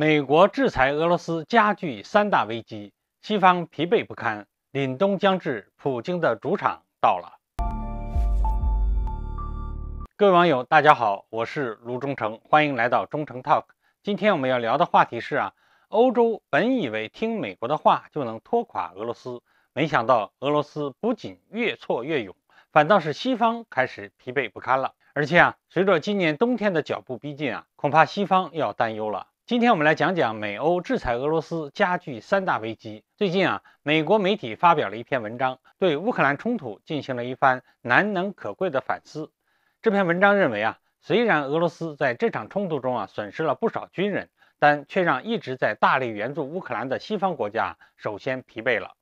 美国制裁俄罗斯加剧三大危机，西方疲惫不堪，凛冬将至，普京的主场到了。各位网友，大家好，我是卢忠诚，欢迎来到忠诚 Talk。今天我们要聊的话题是啊，欧洲本以为听美国的话就能拖垮俄罗斯，没想到俄罗斯不仅越挫越勇，反倒是西方开始疲惫不堪了。而且啊，随着今年冬天的脚步逼近啊，恐怕西方要担忧了。今天我们来讲讲美欧制裁俄罗斯加剧三大危机。最近啊，美国媒体发表了一篇文章，对乌克兰冲突进行了一番难能可贵的反思。这篇文章认为啊，虽然俄罗斯在这场冲突中啊损失了不少军人，但却让一直在大力援助乌克兰的西方国家首先疲惫了，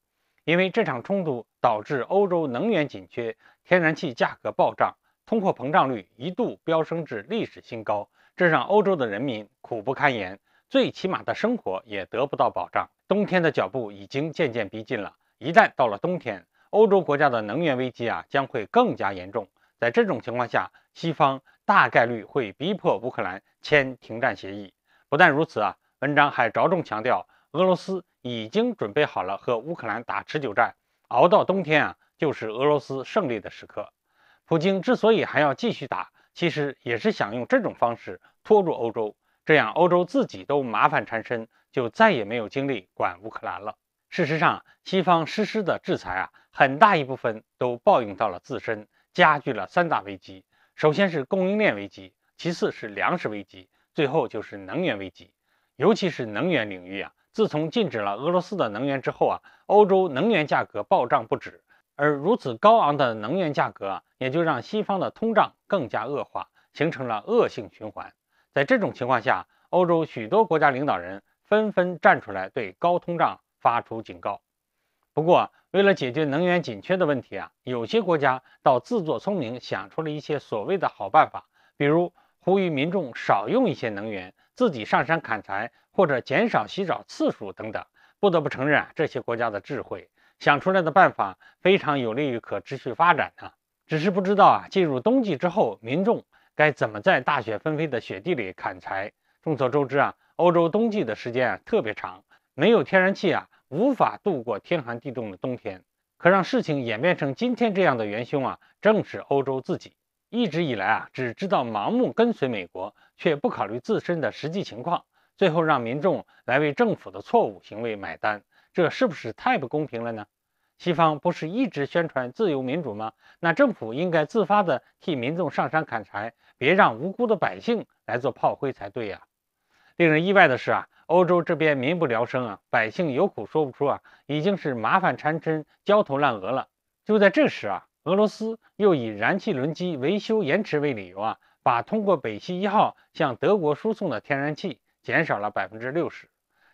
因为这场冲突导致欧洲能源紧缺，天然气价格暴涨。通货膨胀率一度飙升至历史新高，这让欧洲的人民苦不堪言，最起码的生活也得不到保障。冬天的脚步已经渐渐逼近了，一旦到了冬天，欧洲国家的能源危机啊将会更加严重。在这种情况下，西方大概率会逼迫乌克兰签停战协议。不但如此啊，文章还着重强调，俄罗斯已经准备好了和乌克兰打持久战，熬到冬天啊就是俄罗斯胜利的时刻。普京之所以还要继续打，其实也是想用这种方式拖住欧洲，这样欧洲自己都麻烦缠身，就再也没有精力管乌克兰了。事实上，西方实施的制裁啊，很大一部分都报应到了自身，加剧了三大危机：，首先是供应链危机，其次是粮食危机，最后就是能源危机。尤其是能源领域啊，自从禁止了俄罗斯的能源之后啊，欧洲能源价格暴涨不止。而如此高昂的能源价格，也就让西方的通胀更加恶化，形成了恶性循环。在这种情况下，欧洲许多国家领导人纷纷站出来对高通胀发出警告。不过，为了解决能源紧缺的问题啊，有些国家倒自作聪明，想出了一些所谓的好办法，比如呼吁民众少用一些能源，自己上山砍柴，或者减少洗澡次数等等。不得不承认啊，这些国家的智慧。想出来的办法非常有利于可持续发展呢，只是不知道啊，进入冬季之后，民众该怎么在大雪纷飞的雪地里砍柴？众所周知啊，欧洲冬季的时间啊特别长，没有天然气啊，无法度过天寒地冻的冬天。可让事情演变成今天这样的元凶啊，正是欧洲自己一直以来啊，只知道盲目跟随美国，却不考虑自身的实际情况，最后让民众来为政府的错误行为买单。这是不是太不公平了呢？西方不是一直宣传自由民主吗？那政府应该自发的替民众上山砍柴，别让无辜的百姓来做炮灰才对呀！令人意外的是啊，欧洲这边民不聊生啊，百姓有苦说不出啊，已经是麻烦缠身、焦头烂额了。就在这时啊，俄罗斯又以燃气轮机维修延迟为理由啊，把通过北溪一号向德国输送的天然气减少了百分之六十。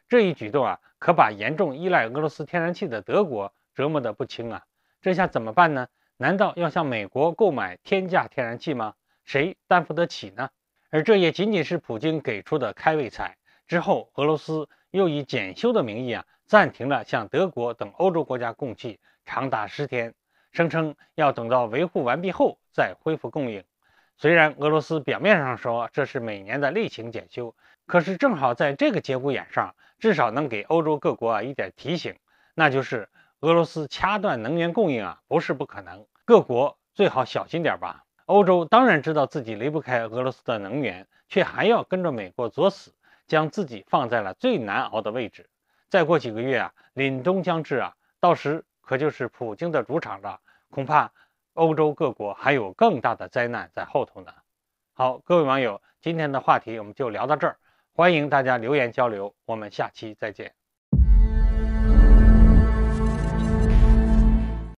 这一举动啊，可把严重依赖俄罗斯天然气的德国折磨得不轻啊！这下怎么办呢？难道要向美国购买天价天然气吗？谁担负得起呢？而这也仅仅是普京给出的开胃菜，之后俄罗斯又以检修的名义啊，暂停了向德国等欧洲国家供气长达十天，声称要等到维护完毕后再恢复供应。虽然俄罗斯表面上说这是每年的例行检修，可是正好在这个节骨眼上，至少能给欧洲各国啊一点提醒，那就是俄罗斯掐断能源供应啊不是不可能，各国最好小心点吧。欧洲当然知道自己离不开俄罗斯的能源，却还要跟着美国作死，将自己放在了最难熬的位置。再过几个月啊，凛冬将至啊，到时可就是普京的主场了，恐怕。欧洲各国还有更大的灾难在后头呢。好，各位网友，今天的话题我们就聊到这儿，欢迎大家留言交流，我们下期再见。